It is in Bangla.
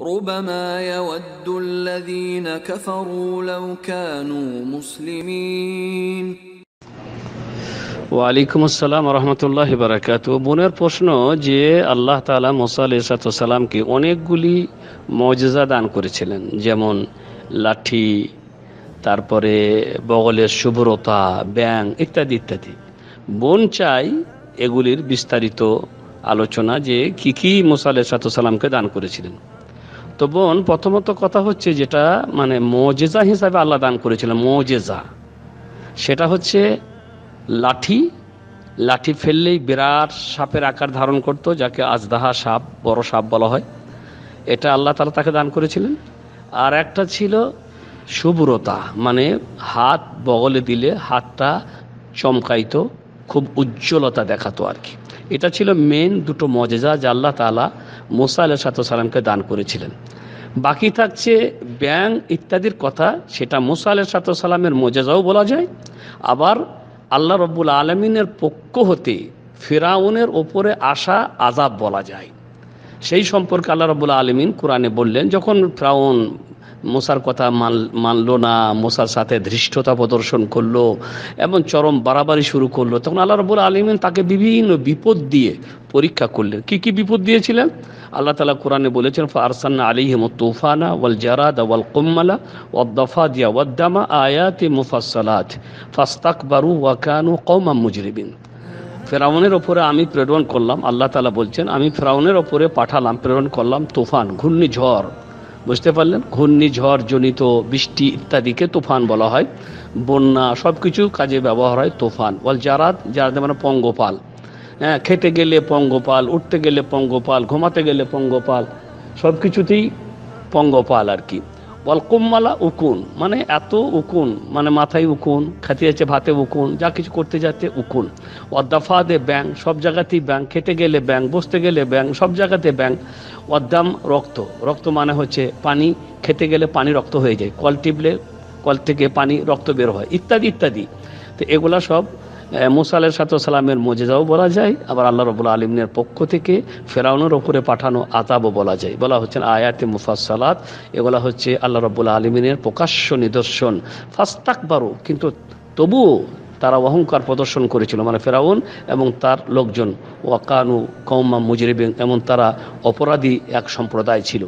ربما يود الذين كفروا لو كانوا مسلمين ওয়ালাইকুম আসসালাম রহমতুল্লাহ বারাকাত বোনের প্রশ্ন যে আল্লাহ তালা মোসা আলাইসালামকে অনেকগুলি মজা দান করেছিলেন যেমন লাঠি তারপরে বগলের শুভ্রতা ব্যাং ইত্যাদি ইত্যাদি বোন চাই এগুলির বিস্তারিত আলোচনা যে কি কী মোসা আলাইসালামকে দান করেছিলেন তো বোন প্রথমত কথা হচ্ছে যেটা মানে মজেজা হিসাবে আল্লাহ দান করেছিলেন মজেজা সেটা হচ্ছে লাঠি লাঠি ফেললেই বিরাট সাপের আকার ধারণ করত যাকে আজদাহা সাপ বড় সাপ বলা হয় এটা আল্লাহ তালা তাকে দান করেছিলেন আর একটা ছিল শুভ্রতা মানে হাত বগলে দিলে হাতটা চমকাইত খুব উজ্জ্বলতা দেখাতো আর কি এটা ছিল মেন দুটো মজেজা যা আল্লাহ তালা মোসা আল্লাহ সালামকে দান করেছিলেন বাকি থাকছে ব্যাং ইত্যাদির কথা সেটা মোসা আল্লাহ সালামের মোজাজাও বলা যায় আবার আল্লাহ রব্বুল আলমিনের পক্ষ হতে ফেরাউনের ওপরে আসা আজাব বলা যায় সেই সম্পর্কে আল্লাহ রবুল্লা আলমিন কোরআনে বললেন যখন ফেরাউন মোসার কথা মানলো না মোসার সাথে ধৃষ্টতা প্রদর্শন করলো এবং চরম বাড়াবাড়ি শুরু করলো তখন আল্লাহ রবুল আলিমেন তাকে বিভিন্ন বিপদ দিয়ে পরীক্ষা করলেন কি কি বিপদ দিয়েছিলেন আল্লাহ তালা কোরআনে বলেছেন ফারসান্না হেম তুফানা ওয়াল জারাদ ওয়াল কুম্মালা ওয়াদ্দফা দিয়া ওয়াদ্দামা আয়াতে মুফাসালাত ফাস্তাক বারু ওয়াকানু কৌমা মুজরিবিন ফেরাউনের ওপরে আমি প্রেরণ করলাম আল্লাহ তালা বলছেন আমি ফেরাউনের ওপরে পাঠালাম প্রেরণ করলাম তুফান ঘূর্ণিঝড় বুঝতে পারলেন ঘূর্ণিঝড় জনিত বৃষ্টি ইত্যাদিকে তুফান বলা হয় বন্যা সব কিছু কাজে ব্যবহার হয় তুফান বল যারা যারা মানে পঙ্গপাল হ্যাঁ খেতে গেলে পঙ্গপাল উঠতে গেলে পঙ্গপাল ঘুমাতে গেলে পঙ্গপাল সব কিছুতেই পঙ্গপাল আর কি বলকুমমালা উকুন মানে এত উকুন মানে মাথায় উকুন খাতে যাচ্ছে ভাতে উকুন যা কিছু করতে যাচ্ছে উকুন অদ্দাফাদে ব্যাং সব জায়গাতেই ব্যাং খেতে গেলে ব্যাং বসতে গেলে ব্যাং সব জায়গাতে ব্যাং অদ্দাম রক্ত রক্ত মানে হচ্ছে পানি খেতে গেলে পানি রক্ত হয়ে যায় কল টিপলে কল থেকে পানি রক্ত বের হয় ইত্যাদি ইত্যাদি তো এগুলা সব মুসা আলের সাথে সালামের বলা যায় আবার আল্লাহ রবুল আলিমের পক্ষ থেকে ফেরাউনের ওপরে পাঠানো আতাবও বলা যায় বলা হচ্ছে আয়াতে মুফাসালাত এগুলা হচ্ছে আল্লাহ রবুল আলিমিনের প্রকাশ্য নিদর্শন ফাস্তাকবারও কিন্তু তবুও তারা অহংকার প্রদর্শন করেছিল মানে ফেরাউন এবং তার লোকজন ওয়াকানু কৌমা মুজরিবিন এমন তারা অপরাধী এক সম্প্রদায় ছিল